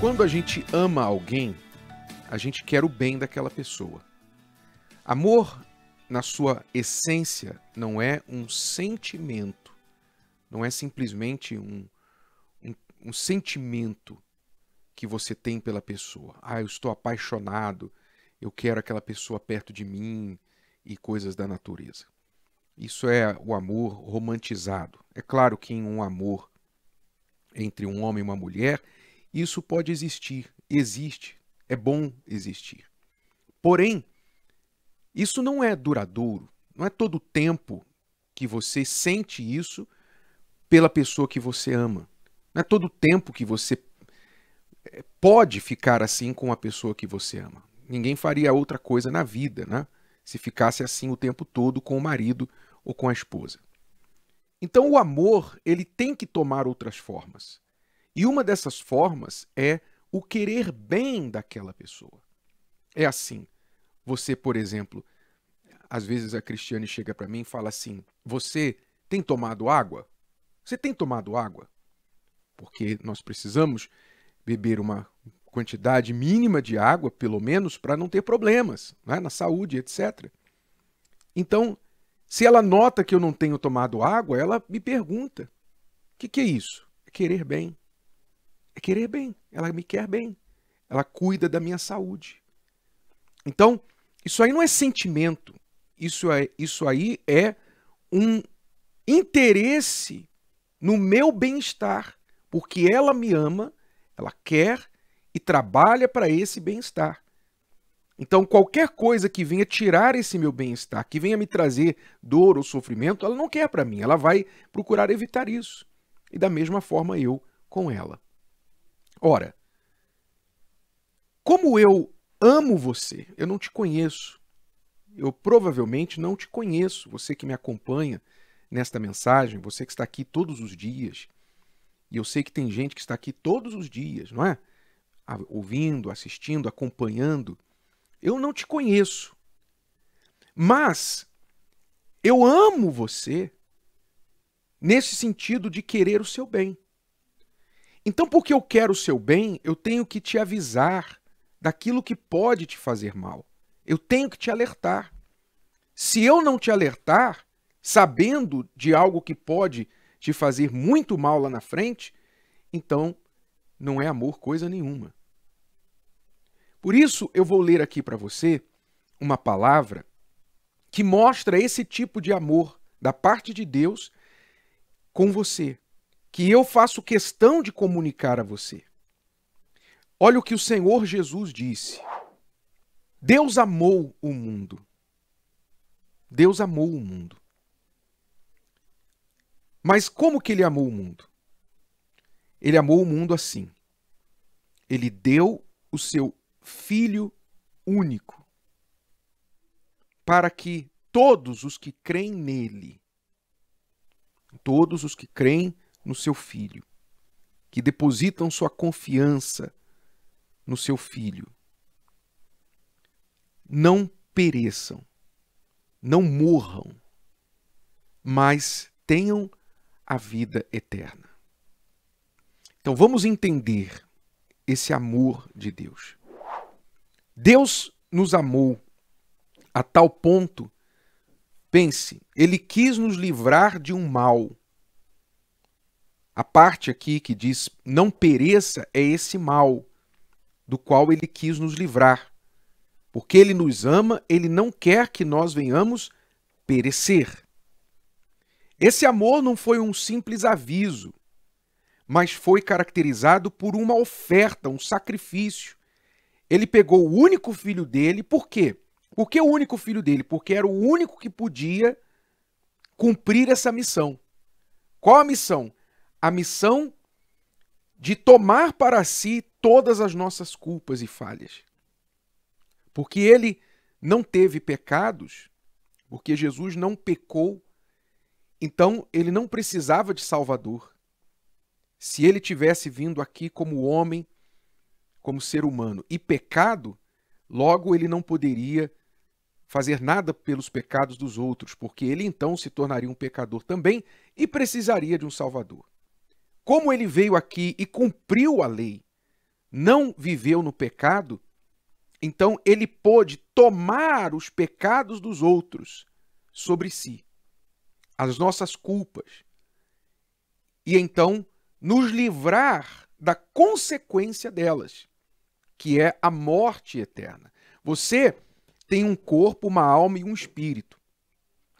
Quando a gente ama alguém, a gente quer o bem daquela pessoa. Amor, na sua essência, não é um sentimento, não é simplesmente um, um, um sentimento que você tem pela pessoa. Ah, eu estou apaixonado, eu quero aquela pessoa perto de mim e coisas da natureza. Isso é o amor romantizado. É claro que em um amor entre um homem e uma mulher isso pode existir, existe, é bom existir. Porém, isso não é duradouro, não é todo o tempo que você sente isso pela pessoa que você ama. Não é todo o tempo que você eh, pode ficar assim com a pessoa que você ama. Ninguém faria outra coisa na vida, né? Se ficasse assim o tempo todo com o marido ou com a esposa. Então o amor, ele tem que tomar outras formas. E uma dessas formas é o querer bem daquela pessoa. É assim. Você, por exemplo, às vezes a Cristiane chega para mim e fala assim: Você tem tomado água? Você tem tomado água? Porque nós precisamos beber uma quantidade mínima de água, pelo menos, para não ter problemas né? na saúde, etc. Então, se ela nota que eu não tenho tomado água, ela me pergunta: O que, que é isso? É querer bem é querer bem, ela me quer bem, ela cuida da minha saúde. Então, isso aí não é sentimento, isso, é, isso aí é um interesse no meu bem-estar, porque ela me ama, ela quer e trabalha para esse bem-estar. Então, qualquer coisa que venha tirar esse meu bem-estar, que venha me trazer dor ou sofrimento, ela não quer para mim, ela vai procurar evitar isso. E da mesma forma eu com ela. Ora, como eu amo você, eu não te conheço. Eu provavelmente não te conheço, você que me acompanha nesta mensagem, você que está aqui todos os dias. E eu sei que tem gente que está aqui todos os dias, não é? Ouvindo, assistindo, acompanhando. Eu não te conheço. Mas eu amo você nesse sentido de querer o seu bem. Então, porque eu quero o seu bem, eu tenho que te avisar daquilo que pode te fazer mal. Eu tenho que te alertar. Se eu não te alertar, sabendo de algo que pode te fazer muito mal lá na frente, então não é amor coisa nenhuma. Por isso, eu vou ler aqui para você uma palavra que mostra esse tipo de amor da parte de Deus com você, que eu faço questão de comunicar a você. Olha o que o Senhor Jesus disse. Deus amou o mundo. Deus amou o mundo. Mas como que ele amou o mundo? Ele amou o mundo assim. Ele deu o seu filho único para que todos os que creem nele, todos os que creem no seu filho, que depositam sua confiança no seu filho. Não pereçam, não morram, mas tenham a vida eterna. Então vamos entender esse amor de Deus. Deus nos amou a tal ponto, pense, ele quis nos livrar de um mal a parte aqui que diz não pereça é esse mal do qual ele quis nos livrar. Porque ele nos ama, ele não quer que nós venhamos perecer. Esse amor não foi um simples aviso, mas foi caracterizado por uma oferta, um sacrifício. Ele pegou o único filho dele, por quê? Por que o único filho dele? Porque era o único que podia cumprir essa missão. Qual a missão? a missão de tomar para si todas as nossas culpas e falhas. Porque ele não teve pecados, porque Jesus não pecou, então ele não precisava de Salvador. Se ele tivesse vindo aqui como homem, como ser humano, e pecado, logo ele não poderia fazer nada pelos pecados dos outros, porque ele então se tornaria um pecador também e precisaria de um Salvador como ele veio aqui e cumpriu a lei, não viveu no pecado, então ele pôde tomar os pecados dos outros sobre si, as nossas culpas, e então nos livrar da consequência delas, que é a morte eterna. Você tem um corpo, uma alma e um espírito.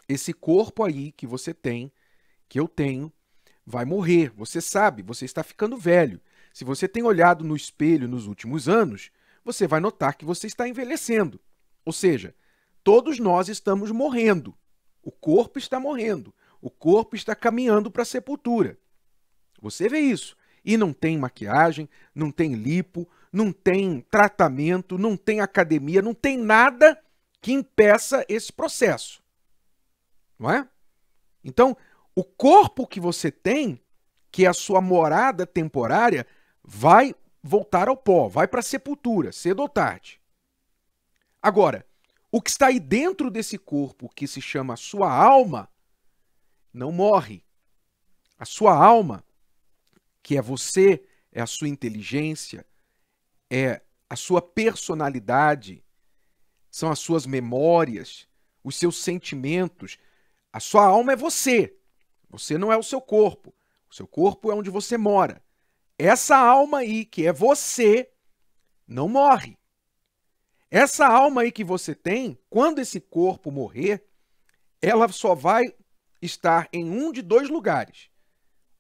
Esse corpo aí que você tem, que eu tenho, vai morrer. Você sabe, você está ficando velho. Se você tem olhado no espelho nos últimos anos, você vai notar que você está envelhecendo. Ou seja, todos nós estamos morrendo. O corpo está morrendo. O corpo está caminhando para a sepultura. Você vê isso. E não tem maquiagem, não tem lipo, não tem tratamento, não tem academia, não tem nada que impeça esse processo. Não é? Então, o corpo que você tem, que é a sua morada temporária, vai voltar ao pó, vai para a sepultura, cedo ou tarde. Agora, o que está aí dentro desse corpo, que se chama sua alma, não morre. A sua alma, que é você, é a sua inteligência, é a sua personalidade, são as suas memórias, os seus sentimentos. A sua alma é você. Você não é o seu corpo. O seu corpo é onde você mora. Essa alma aí, que é você, não morre. Essa alma aí que você tem, quando esse corpo morrer, ela só vai estar em um de dois lugares.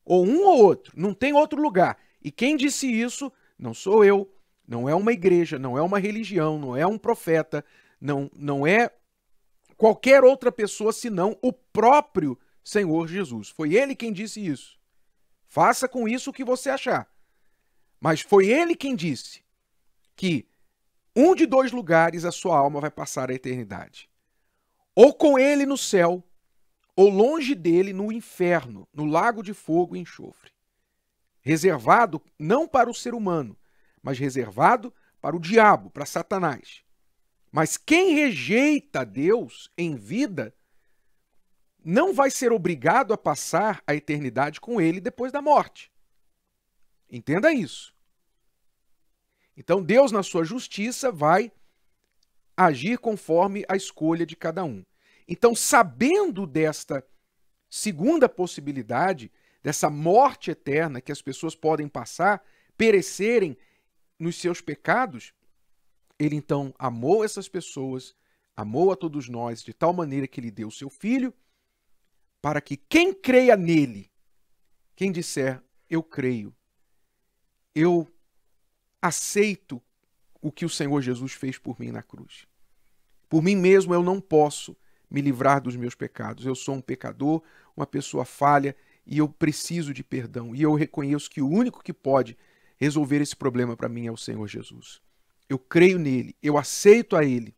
Ou um ou outro. Não tem outro lugar. E quem disse isso não sou eu, não é uma igreja, não é uma religião, não é um profeta, não, não é qualquer outra pessoa senão o próprio Senhor Jesus. Foi ele quem disse isso. Faça com isso o que você achar. Mas foi ele quem disse que um de dois lugares a sua alma vai passar a eternidade. Ou com ele no céu, ou longe dele no inferno, no lago de fogo e enxofre. Reservado não para o ser humano, mas reservado para o diabo, para Satanás. Mas quem rejeita Deus em vida não vai ser obrigado a passar a eternidade com ele depois da morte. Entenda isso. Então, Deus, na sua justiça, vai agir conforme a escolha de cada um. Então, sabendo desta segunda possibilidade, dessa morte eterna que as pessoas podem passar, perecerem nos seus pecados, ele então amou essas pessoas, amou a todos nós de tal maneira que ele deu o seu filho para que quem creia nele, quem disser eu creio, eu aceito o que o Senhor Jesus fez por mim na cruz. Por mim mesmo eu não posso me livrar dos meus pecados. Eu sou um pecador, uma pessoa falha e eu preciso de perdão. E eu reconheço que o único que pode resolver esse problema para mim é o Senhor Jesus. Eu creio nele, eu aceito a ele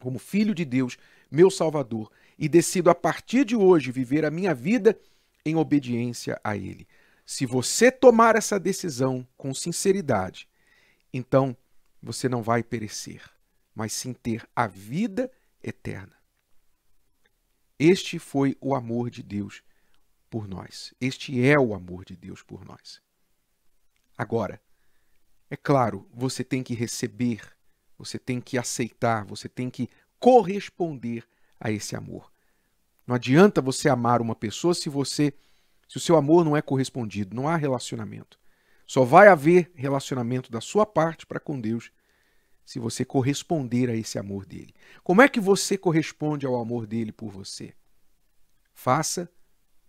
como filho de Deus, meu Salvador, e decido a partir de hoje viver a minha vida em obediência a Ele. Se você tomar essa decisão com sinceridade, então você não vai perecer, mas sim ter a vida eterna. Este foi o amor de Deus por nós. Este é o amor de Deus por nós. Agora, é claro, você tem que receber, você tem que aceitar, você tem que corresponder a esse amor. Não adianta você amar uma pessoa se você se o seu amor não é correspondido, não há relacionamento. Só vai haver relacionamento da sua parte para com Deus se você corresponder a esse amor dele. Como é que você corresponde ao amor dele por você? Faça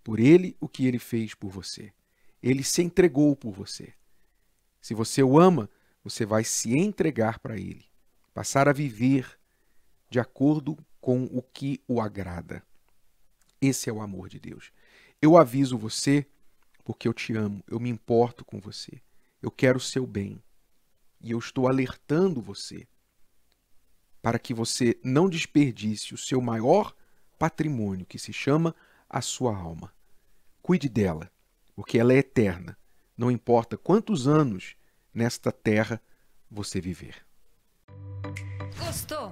por ele o que ele fez por você. Ele se entregou por você. Se você o ama, você vai se entregar para ele, passar a viver de acordo com o que o agrada. Esse é o amor de Deus. Eu aviso você porque eu te amo, eu me importo com você, eu quero o seu bem. E eu estou alertando você para que você não desperdice o seu maior patrimônio, que se chama a sua alma. Cuide dela, porque ela é eterna, não importa quantos anos nesta terra você viver. Gostou?